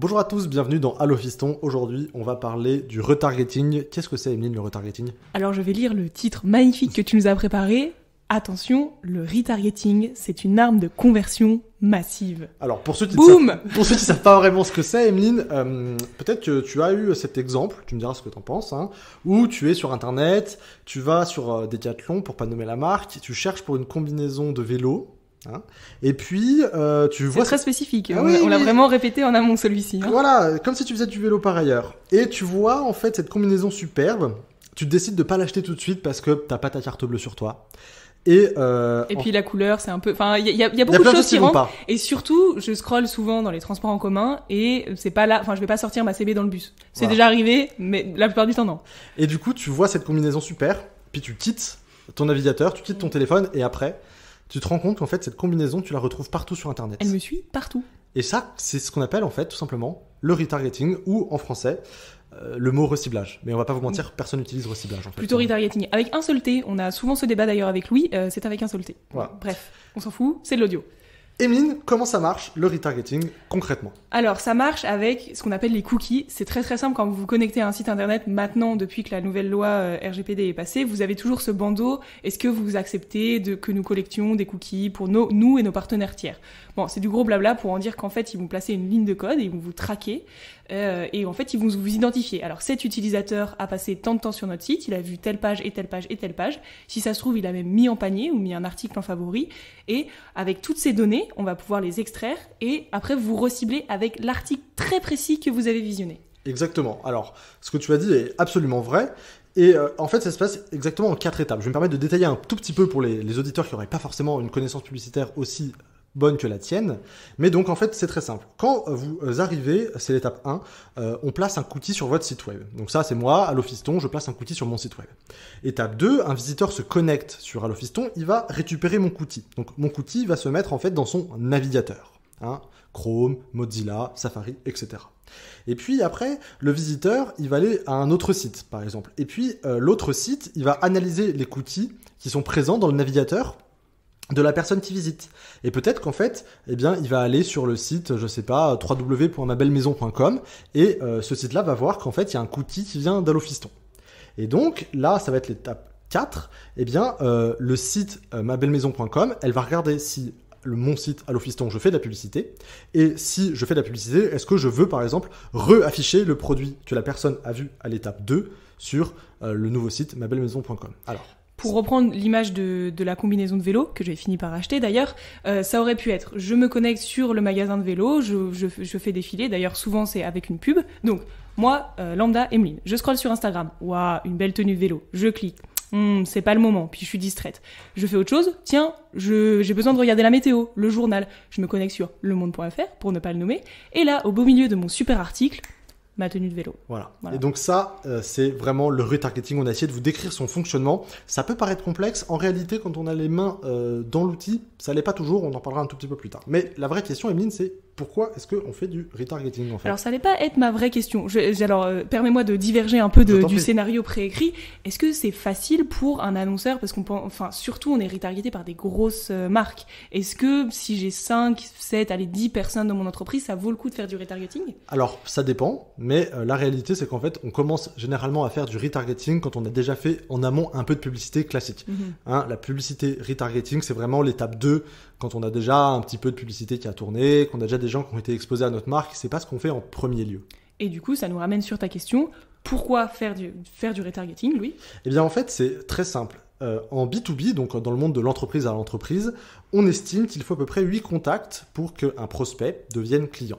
Bonjour à tous, bienvenue dans Allo Fiston. Aujourd'hui, on va parler du retargeting. Qu'est-ce que c'est, Emeline, le retargeting Alors, je vais lire le titre magnifique que tu nous as préparé. Attention, le retargeting, c'est une arme de conversion massive. Alors, pour ceux qui ne savent, pas vraiment ce que c'est, Emeline, euh, peut-être que tu as eu cet exemple, tu me diras ce que tu en penses, hein, où tu es sur Internet, tu vas sur des euh, Decathlon, pour pas nommer la marque, tu cherches pour une combinaison de vélos, Hein. et puis, euh, tu vois. C'est très spécifique. Ah on, l'a vraiment répété en amont celui-ci. Hein. Voilà, comme si tu faisais du vélo par ailleurs. Et tu vois en fait cette combinaison superbe. Tu décides de pas l'acheter tout de suite parce que t'as pas ta carte bleue sur toi. Et, euh, et puis la couleur, c'est un peu. Enfin, il y, a beaucoup de choses qui rentrent. Et surtout, je scrolle souvent dans les transports en commun et c'est pas là. Enfin, je vais pas sortir ma CB dans le bus. C'est déjà arrivé, mais la plupart du temps non. Et du coup, tu vois cette combinaison super. Puis tu quittes ton navigateur, tu quittes ton téléphone et après, tu te rends compte qu'en fait, cette combinaison, tu la retrouves partout sur Internet. Elle me suit partout. Et ça, c'est ce qu'on appelle en fait tout simplement le retargeting ou en français euh, le mot reciblage. Mais on va pas vous mentir, personne n'utilise reciblage Plutôt retargeting. Avec un on a souvent ce débat d'ailleurs avec Louis, euh, c'est avec un Bref, on s'en fout, c'est de l'audio. Emine, comment ça marche le retargeting concrètement Alors ça marche avec ce qu'on appelle les cookies. C'est très très simple quand vous vous connectez à un site internet maintenant depuis que la nouvelle loi euh, RGPD est passée, vous avez toujours ce bandeau est-ce que vous acceptez de, que nous collections des cookies pour nos, nous et nos partenaires tiers Bon, c'est du gros blabla pour en dire qu'en fait ils vont placer une ligne de code et ils vont vous traquer euh, et en fait ils vont vous identifier. Alors cet utilisateur a passé tant de temps sur notre site, il a vu telle page et telle page et telle page. Si ça se trouve, il a même mis en panier ou mis un article en favori et avec toutes ces données on va pouvoir les extraire et après vous recibler avec l'article très précis que vous avez visionné. Exactement. Alors, ce que tu as dit est absolument vrai. Et euh, en fait, ça se passe exactement en quatre étapes. Je vais me permettre de détailler un tout petit peu pour les, les auditeurs qui n'auraient pas forcément une connaissance publicitaire aussi bonne que la tienne. Mais donc en fait c'est très simple. Quand vous arrivez, c'est l'étape 1, euh, on place un cookie sur votre site web. Donc ça c'est moi, Allofiston, je place un cookie sur mon site web. Étape 2, un visiteur se connecte sur Allofiston, il va récupérer mon cookie. Donc mon cookie va se mettre en fait dans son navigateur. Hein. Chrome, Mozilla, Safari, etc. Et puis après, le visiteur, il va aller à un autre site, par exemple. Et puis euh, l'autre site, il va analyser les cookies qui sont présents dans le navigateur de la personne qui visite. Et peut-être qu'en fait, eh bien, il va aller sur le site, je sais pas, www.mabellemaison.com et euh, ce site-là va voir qu'en fait, il y a un cookie qui vient d'Allofiston. Et donc, là, ça va être l'étape 4. Eh bien, euh, le site euh, mabellemaison.com, elle va regarder si le, mon site Allofiston, je fais de la publicité. Et si je fais de la publicité, est-ce que je veux, par exemple, re-afficher le produit que la personne a vu à l'étape 2 sur euh, le nouveau site mabellemaison.com Alors pour reprendre l'image de, la combinaison de vélo que j'ai fini par acheter d'ailleurs, euh, ça aurait pu être je me connecte sur le magasin de vélo, je, fais défiler, d'ailleurs souvent c'est avec une pub. Donc moi, euh, lambda, Emeline, je scrolle sur Instagram, waouh, une belle tenue de vélo, je clique, hmm, c'est pas le moment, puis je suis distraite. Je fais autre chose, tiens, j'ai besoin de regarder la météo, le journal. Je me connecte sur lemonde.fr pour ne pas le nommer, et là, au beau milieu de mon super article, ma tenue de vélo. Voilà. Et donc ça, euh, c'est vraiment le retargeting. On a essayé de vous décrire son fonctionnement. Ça peut paraître complexe. En réalité, quand on a les mains euh, dans l'outil, ça l'est pas toujours. On en parlera un tout petit peu plus tard. Mais la vraie question, Emeline, c'est pourquoi est-ce qu'on fait du retargeting en fait Alors ça n'allait pas être ma vraie question. alors euh, permets-moi de diverger un peu du scénario préécrit. Est-ce que c'est facile pour un annonceur parce qu'on enfin surtout on est retargeté par des grosses euh, marques. Est-ce que si j'ai 5, 7, allez 10 personnes dans mon entreprise, ça vaut le coup de faire du retargeting Alors ça dépend, mais euh, la réalité c'est qu'en fait on commence généralement à faire du retargeting quand on a déjà fait en amont un peu de publicité classique. Mhm. Hein, la publicité retargeting c'est vraiment l'étape 2 quand on a déjà un petit peu de publicité qui a tourné, qu'on a déjà des gens qui ont été exposés à notre marque, c'est pas ce qu'on fait en premier lieu. Et du coup, ça nous ramène sur ta question, pourquoi faire du, faire du retargeting, Louis Eh bien, en fait, c'est très simple. Euh, en B2B, donc dans le monde de l'entreprise à l'entreprise, on estime qu'il faut à peu près 8 contacts pour qu'un prospect devienne client.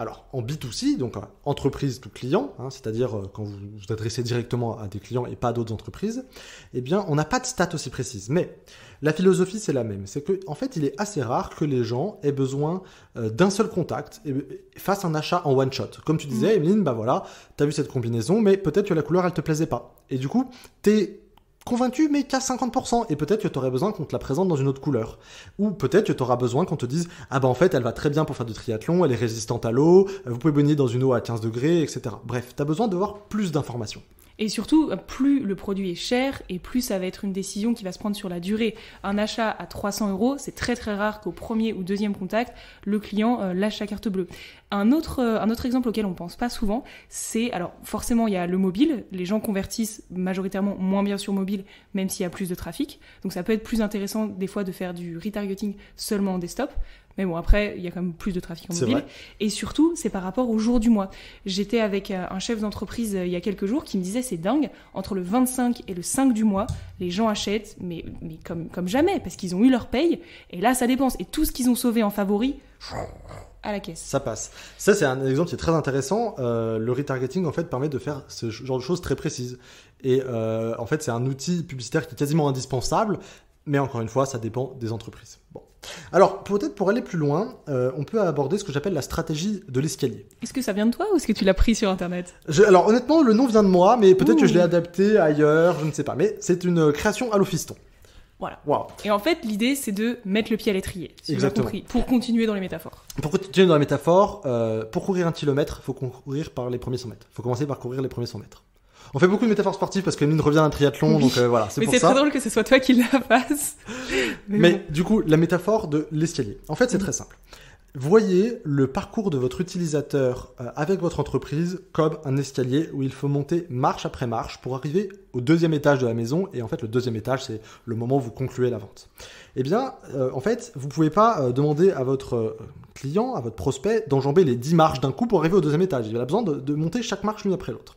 Alors, en B2C, donc hein, entreprise tout client, hein, c'est-à-dire euh, quand vous vous adressez directement à des clients et pas à d'autres entreprises, eh bien, on n'a pas de stats aussi précises. Mais la philosophie, c'est la même. C'est qu'en en fait, il est assez rare que les gens aient besoin euh, d'un seul contact et fassent un achat en one shot. Comme tu disais, mmh. Emeline, bah voilà, t'as vu cette combinaison, mais peut-être que la couleur, elle te plaisait pas. Et du coup, t'es convaincu, mais qu'à 50%. Et peut-être que t'aurais besoin qu'on te la présente dans une autre couleur. Ou peut-être que tu besoin qu'on te dise Ah bah en fait, elle va très bien pour faire du triathlon, elle est résistante à l'eau, euh, vous pouvez baigner dans une eau à 15 degrés, etc. Bref, t'as as besoin de voir plus d'informations. Et surtout, plus le produit est cher et plus ça va être une décision qui va se prendre sur la durée. Un achat à 300 euros, c'est très très rare qu'au premier ou deuxième contact, le client euh, lâche sa carte bleue. Un autre, euh, un autre exemple auquel on pense pas souvent, c'est, alors forcément il y a le mobile, les gens convertissent majoritairement moins bien sur mobile, même s'il y a plus de trafic. Donc ça peut être plus intéressant des fois de faire du retargeting seulement en desktop. Mais bon, après, il y a quand même plus de trafic en mobile. Et surtout, c'est par rapport au jour du mois. J'étais avec euh, un chef d'entreprise euh, il y a quelques jours qui me disait c'est dingue, entre le 25 et le 5 du mois, les gens achètent, mais, mais comme, comme jamais, parce qu'ils ont eu leur paye, et là, ça dépense. Et tout ce qu'ils ont sauvé en favori, à la caisse. Ça passe. Ça, c'est un exemple qui est très intéressant. Euh, le retargeting, en fait, permet de faire ce genre de choses très précises. Et en fait, c'est un outil publicitaire qui est quasiment indispensable, mais encore une fois, ça dépend des entreprises. Bon. Alors, peut-être pour aller plus loin, euh, on peut aborder ce que j'appelle la stratégie de l'escalier. Est-ce que ça vient de toi ou est-ce que tu l'as pris sur Internet Alors, honnêtement, le nom vient de moi, mais peut-être que je l'ai adapté ailleurs, je ne sais pas. Mais c'est une création à l'ofiston. Voilà. Et en fait, l'idée, c'est de mettre le pied à l'étrier, si Exactement. compris, pour continuer dans les métaphores. Pour continuer dans les métaphores, euh, pour courir un kilomètre, il faut courir par les premiers 100 mètres. Il faut commencer par courir les premiers 100 mètres. On fait beaucoup de métaphores sportives parce que Emeline revient un triathlon, donc euh, voilà, c'est pour ça. Mais c'est très drôle que ce soit toi qui la fasses. Mais, du coup, la métaphore de l'escalier. En fait, c'est mm. très simple. Voyez le parcours de votre utilisateur euh, avec votre entreprise comme un escalier où il faut monter marche après marche pour arriver au deuxième étage de la maison. Et en fait, le deuxième étage, c'est le moment où vous concluez la vente. Eh bien, euh, en fait, vous pouvez pas demander à votre client, à votre prospect, d'enjamber les dix marches d'un coup pour arriver au deuxième étage. Il a besoin de, de monter chaque marche l'une après l'autre.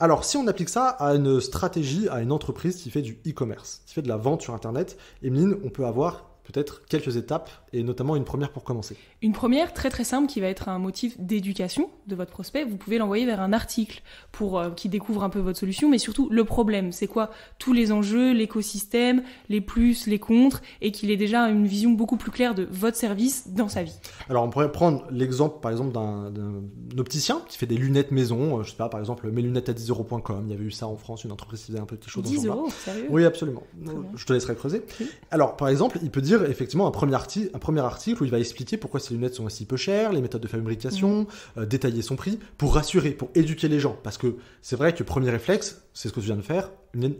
Alors, si on applique ça à une stratégie, à une entreprise qui fait du e-commerce, qui fait de la vente sur Internet, Emeline, on peut avoir peut-être quelques étapes et notamment une première pour commencer. Une première très très simple qui va être un motif d'éducation de votre prospect. Vous pouvez l'envoyer vers un article pour qu'il euh, qui découvre un peu votre solution, mais surtout le problème. C'est quoi tous les enjeux, l'écosystème, les plus, les contres et qu'il ait déjà une vision beaucoup plus claire de votre service dans sa vie. Alors on pourrait prendre l'exemple par exemple d'un opticien qui fait des lunettes maison. Euh, je sais pas par exemple mes lunettes à 10 euros.com. Il y avait eu ça en France, une entreprise qui faisait un petit chaud dans 10 euros, sérieux Oui absolument. Je te laisserai creuser. Alors par exemple il peut dire effectivement un premier, article, un où il va expliquer pourquoi ces lunettes sont aussi peu chères, les méthodes de fabrication, mhm. euh, détailler son prix, pour rassurer, pour éduquer les gens. Parce que c'est vrai que le premier réflexe, c'est ce que tu viens de faire,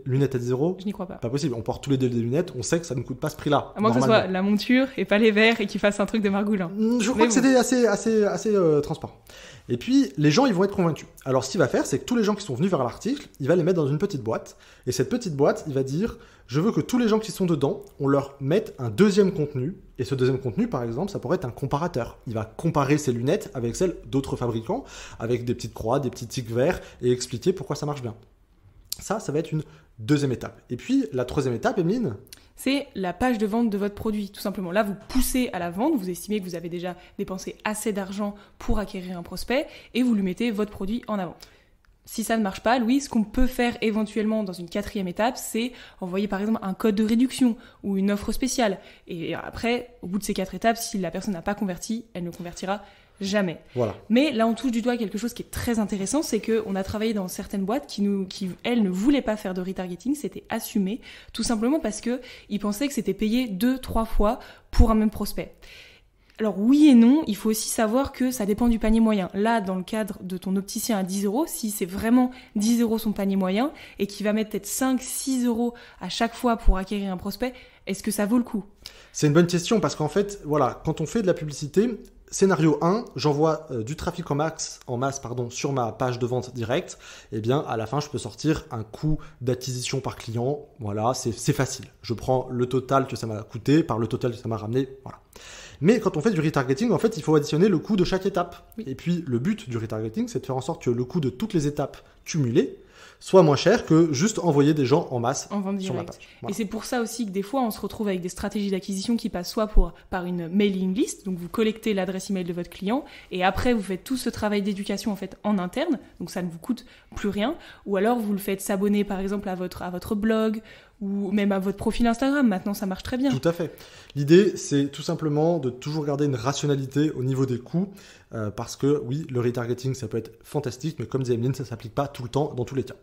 lunettes à zéro, Je n'y crois pas. Pas possible. On porte tous les deux des lunettes, on sait que ça ne coûte pas ce prix-là. À moins que ce soit la monture et pas les verres et qu'il fassent un truc de margoulin. Mm, je crois que assez, assez, assez euh, transparent. Et puis, les gens, ils vont être convaincus. Alors, ce qu'il va faire, c'est que tous les gens qui sont venus vers l'article, il va les mettre dans une petite boîte. Et cette petite boîte, il va dire je veux que tous les gens qui sont dedans, on leur mette un deuxième contenu. Et ce deuxième contenu, par exemple, ça pourrait être un comparateur. Il va comparer ses lunettes avec celles d'autres fabricants, avec des petites croix, des petits tics verts, et expliquer pourquoi ça marche bien. Ça, ça va être une deuxième étape. Et puis, la troisième étape, Emeline C'est la page de vente de votre produit, tout simplement. Là, vous poussez à la vente, vous estimez que vous avez déjà dépensé assez d'argent pour acquérir un prospect, et vous lui mettez votre produit en avant. Si ça ne marche pas, Louis, ce qu'on peut faire éventuellement dans une quatrième étape, c'est envoyer par exemple un code de réduction ou une offre spéciale. Et après, au bout de ces quatre étapes, si la personne n'a pas converti, elle ne convertira jamais. Voilà. Mais là, on touche du doigt quelque chose qui est très intéressant, c'est que a travaillé dans certaines boîtes qui nous, qui elles ne voulaient pas faire de retargeting, c'était assumé, tout simplement parce que ils pensaient que c'était payé deux, trois fois pour un même prospect alors oui et non, il faut aussi savoir que ça dépend du panier moyen. Là, dans le cadre de ton opticien à 10 euros, si c'est vraiment 10 euros son panier moyen et qu'il va mettre peut-être 5, 6 euros à chaque fois pour acquérir un prospect, est-ce que ça vaut le coup C'est une bonne question parce qu'en fait, voilà, quand on fait de la publicité, Scénario 1, j'envoie euh, du trafic en masse, en masse sur ma page de vente directe. Et eh bien, à la fin, je peux sortir un coût d'acquisition par client. Voilà, c'est facile. Je prends le total que ça m'a coûté par le total que ça m'a ramené. Voilà. Mais quand on fait du retargeting, en fait, il faut additionner le coût de chaque étape. Et puis, le but du retargeting, c'est de faire en sorte que le coût de toutes les étapes cumulées soit moins cher que juste envoyer des gens en masse sur ma page. Et c'est pour ça aussi que des fois, on se retrouve avec des stratégies d'acquisition qui passent soit par une mailing list, donc vous collectez l'adresse email de votre client, et après vous faites tout ce travail d'éducation en fait en interne, donc ça ne vous coûte plus rien, ou alors vous le faites s'abonner par exemple à votre, à votre blog, ou même à votre profil Instagram. Maintenant, ça marche très bien. Tout à fait. L'idée, c'est tout simplement de toujours garder une rationalité au niveau des coûts, euh, parce que oui, le retargeting, ça peut être fantastique, mais comme disait Emeline, ça ne s'applique pas tout le temps dans tous les cas.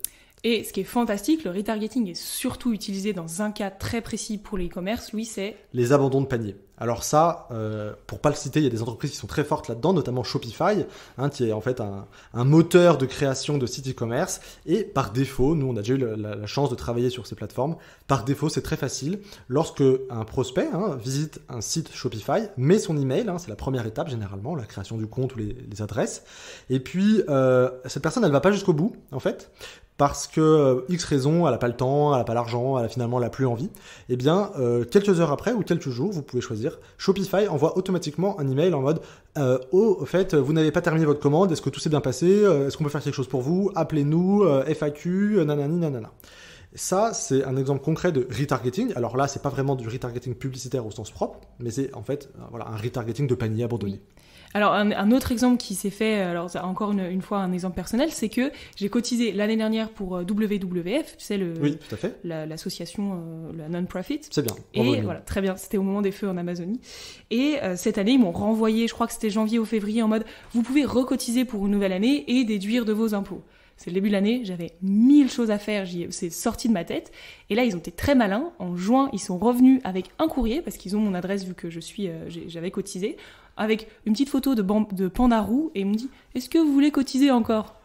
Et ce qui est fantastique, le retargeting est surtout utilisé dans un cas très précis pour les e-commerce, lui, c'est... Les abandons de panier. Alors ça, pour euh, pour pas le citer, il y a des entreprises qui sont très fortes là-dedans, notamment Shopify, hein, qui est en fait un, moteur de création de sites e-commerce. Et par défaut, nous on a déjà eu la, chance de travailler sur ces plateformes. Par défaut, c'est très facile. Lorsque un prospect hein, visite un site Shopify, met son email, hein, c'est la première étape généralement, la création du compte ou les, adresses. Et puis euh, cette personne, elle va pas jusqu'au bout en fait, parce que euh, X raison, elle n'a pas le temps, elle n'a pas l'argent, elle a finalement la plus envie, eh bien, euh, quelques heures après ou quelques jours, vous pouvez choisir, Shopify envoie automatiquement un email en mode euh, Oh, au fait, vous n'avez pas terminé votre commande, est-ce que tout s'est bien passé Est-ce qu'on peut faire quelque chose pour vous Appelez-nous, FAQ, nanani, nanana. Ça, c'est un exemple concret de retargeting. Alors là, c'est pas vraiment du retargeting publicitaire au sens propre, mais c'est en fait voilà, un retargeting de panier abandonné. Alors un, autre exemple qui s'est fait, alors encore une, fois un exemple personnel, c'est que j'ai cotisé l'année dernière pour euh, WWF, tu sais le, l'association, euh, non-profit. C'est bien. Et voilà, très bien. C'était au moment des feux en Amazonie. Et euh, cette année, ils m'ont renvoyé, je crois que c'était janvier ou février, en mode vous pouvez recotiser pour une nouvelle année et déduire de vos impôts. C'est le début de l'année, j'avais mille choses à faire, c'est sorti de ma tête. Et là, ils ont été très malins. En juin, ils sont revenus avec un courrier parce qu'ils ont mon adresse vu que je suis, j'avais cotisé, avec une petite photo de, de panda et il me dit Est-ce que vous voulez cotiser encore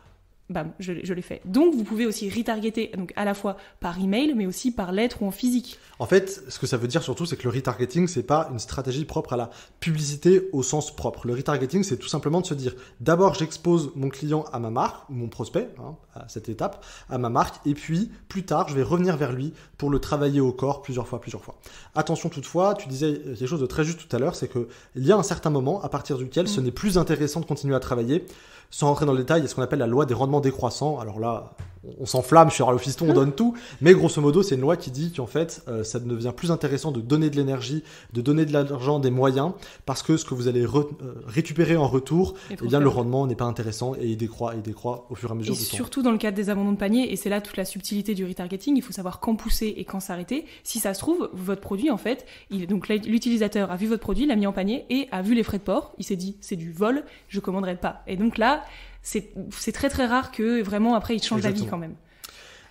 bam, je, je l'ai fait. Donc vous pouvez aussi retargeter donc à la fois par email mais aussi par lettre ou en physique. En fait, ce que ça veut dire surtout c'est que le retargeting c'est pas une stratégie propre à la publicité au sens propre. Le retargeting c'est tout simplement de se dire d'abord j'expose mon client à ma marque, ou mon prospect hein, à cette étape à ma marque et puis plus tard je vais revenir vers lui pour le travailler au corps plusieurs fois plusieurs fois. Attention toutefois, tu disais quelque chose de très juste tout à l'heure, c'est que il y a un certain moment à partir duquel ce mm. n'est plus intéressant de continuer à travailler sans rentrer dans le détail, il y a ce qu'on appelle la loi des rendements décroissants. Alors là, on s'enflamme sur le fiston, on donne tout. Mais grosso modo, c'est une loi qui dit qu'en fait, ça euh, ça devient plus intéressant de donner de l'énergie, de donner de l'argent, des moyens, parce que ce que vous allez euh, récupérer en retour, eh bien, le rendement n'est pas intéressant et il décroît, et il décroît au fur et à mesure du temps. Surtout dans le cadre des abandons de panier, et c'est là toute la subtilité du retargeting, il faut savoir quand pousser et quand s'arrêter. Si ça se trouve, votre produit, en fait, il, donc l'utilisateur a vu votre produit, l'a mis en panier et a vu les frais de port. Il s'est dit, c'est du vol, je commanderai pas. Et donc là, c'est très très rare que vraiment après il change d'avis quand même.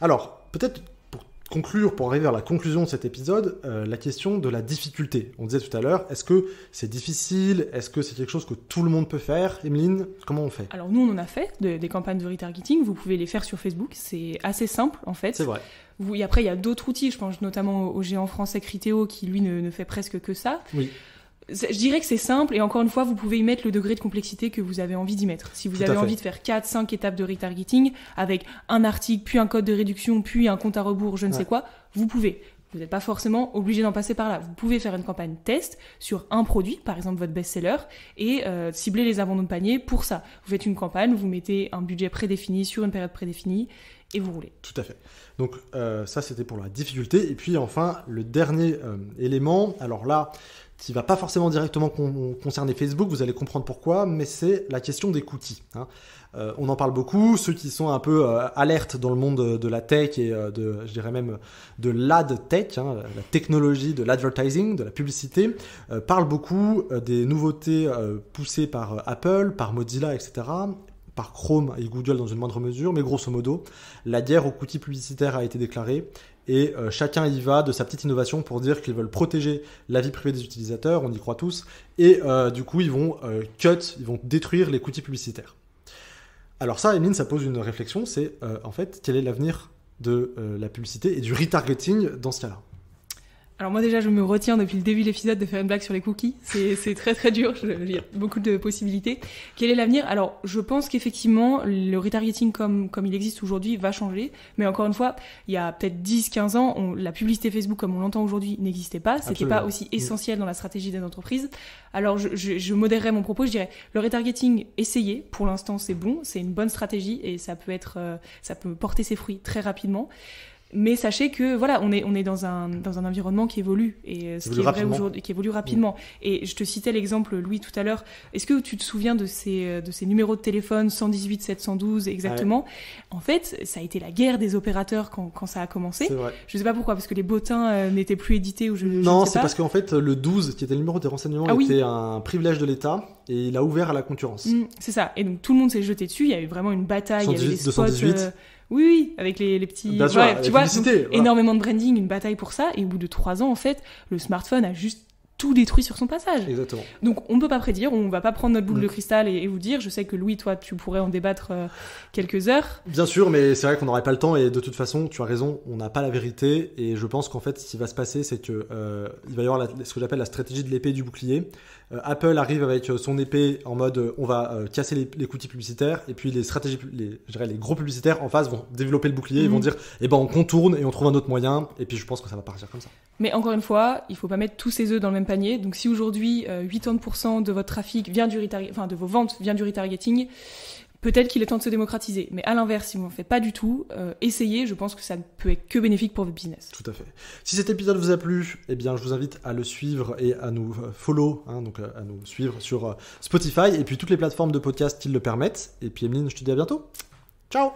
Alors, peut-être pour conclure, pour arriver à la conclusion de cet épisode, euh, la question de la difficulté. On disait tout à l'heure, est-ce que c'est difficile Est-ce que c'est quelque chose que tout le monde peut faire Emeline, comment on fait Alors nous, on en a fait des campagnes de retargeting. Vous pouvez les faire sur Facebook. C'est assez simple en fait. C'est vrai. et après, il y a d'autres outils. Je pense notamment au, géant français Criteo qui, lui, ne fait presque que ça. Oui je dirais que c'est simple et encore une fois, vous pouvez y mettre le degré de complexité que vous avez envie d'y mettre. Si vous avez envie de faire 4, 5 étapes de retargeting avec un article, puis un code de réduction, puis un compte à rebours, je ne sais quoi, vous pouvez. Vous n'êtes pas forcément obligé d'en passer par là. Vous pouvez faire une campagne test sur un produit, par exemple votre best-seller, et euh, cibler les abandons de panier pour ça. Vous faites une campagne, vous mettez un budget prédéfini sur une période prédéfinie, et vous roulez. Tout à fait. Donc euh, ça, c'était pour la difficulté. Et puis enfin, le dernier euh, élément, alors là, qui va pas forcément directement concerner Facebook, vous allez comprendre pourquoi, mais c'est la question des cookies. Hein. Euh, on en parle beaucoup, ceux qui sont un peu euh, alertes dans le monde de la tech et euh, de, je dirais même, de l'ad tech, hein, la technologie de l'advertising, de la publicité, parlent beaucoup des nouveautés poussées par Apple, par Mozilla, etc par Chrome et Google dans une moindre mesure, mais grosso modo, la guerre aux cookies publicitaires a été déclarée et euh, chacun y va de sa petite innovation pour dire qu'ils veulent protéger la vie privée des utilisateurs, on y croit tous, et euh, du coup ils vont euh, cut, ils vont détruire les outils publicitaires. Alors ça, Emeline, ça pose une réflexion, c'est en fait quel est l'avenir de la publicité et du retargeting dans ce cas-là alors moi déjà, je me retiens depuis le début de l'épisode de faire une blague sur les cookies. C'est très très dur, il y a beaucoup de possibilités. Quel est l'avenir Alors je pense qu'effectivement, le retargeting comme, comme il existe aujourd'hui va changer. Mais encore une fois, il y a peut-être 10-15 ans, on, la publicité Facebook comme on l'entend aujourd'hui n'existait pas. C'était pas aussi mm. essentiel dans la stratégie d'une entreprise. Alors je, je, mon propos, je dirais le retargeting, essayez. Pour l'instant, c'est bon, c'est une bonne stratégie et ça peut être, euh, ça peut porter ses fruits très rapidement mais sachez que voilà, on est, on est dans, un, dans un environnement qui évolue et euh, qui, est vrai aujourd'hui, qui évolue rapidement. Et je te citais l'exemple Louis tout à l'heure. Est-ce que tu te souviens de ces, euh, de ces numéros de téléphone 118 712 exactement En fait, ça a été la guerre des opérateurs quand, quand ça a commencé. Je sais pas pourquoi, parce que les bottins euh, n'étaient plus édités ou je, non, c'est parce qu'en fait le 12 qui était le numéro des renseignements ah était un privilège de l'État et il a ouvert à la concurrence. Mm, c'est ça. Et donc tout le monde s'est jeté dessus. Il y a eu vraiment une bataille. il y spots, 218. Oui, oui, avec les, petits. tu vois, énormément de branding, une bataille pour ça. Et au bout de trois ans, en fait, le smartphone a juste tout détruit sur son passage. Exactement. Donc on ne peut pas prédire, on ne va pas prendre notre boule de mm. cristal et, vous dire. Je sais que Louis, toi, tu pourrais en débattre euh, quelques heures. Bien sûr, mais c'est vrai qu'on n'aurait pas le temps et de toute façon, tu as raison, on n'a pas la vérité et je pense qu'en fait, ce qui va se passer, c'est que euh, va y avoir ce que j'appelle la stratégie de l'épée du bouclier. Euh, Apple arrive avec euh, son épée en mode euh, on va casser les, les publicitaires et puis les stratégies, les, les gros publicitaires en face vont développer le bouclier et vont mhm. dire eh ben on contourne et on trouve un autre moyen et puis je pense que ça va partir comme ça. Mais encore une fois, il faut pas mettre tous ses œufs dans le même panier. Donc si aujourd'hui 80% de votre trafic vient du de vos ventes vient du retargeting, peut-être qu'il est temps de se démocratiser. Mais à l'inverse, si vous n'en faites pas du tout, euh, essayez, je pense que ça ne peut être que bénéfique pour votre business. Tout à fait. Si cet épisode vous a plu, eh bien, je vous invite à le suivre et à nous euh, follow, hein, donc euh, à nous suivre sur Spotify et puis toutes les plateformes de podcast qui le permettent. Et puis Emeline, je te dis à bientôt. Ciao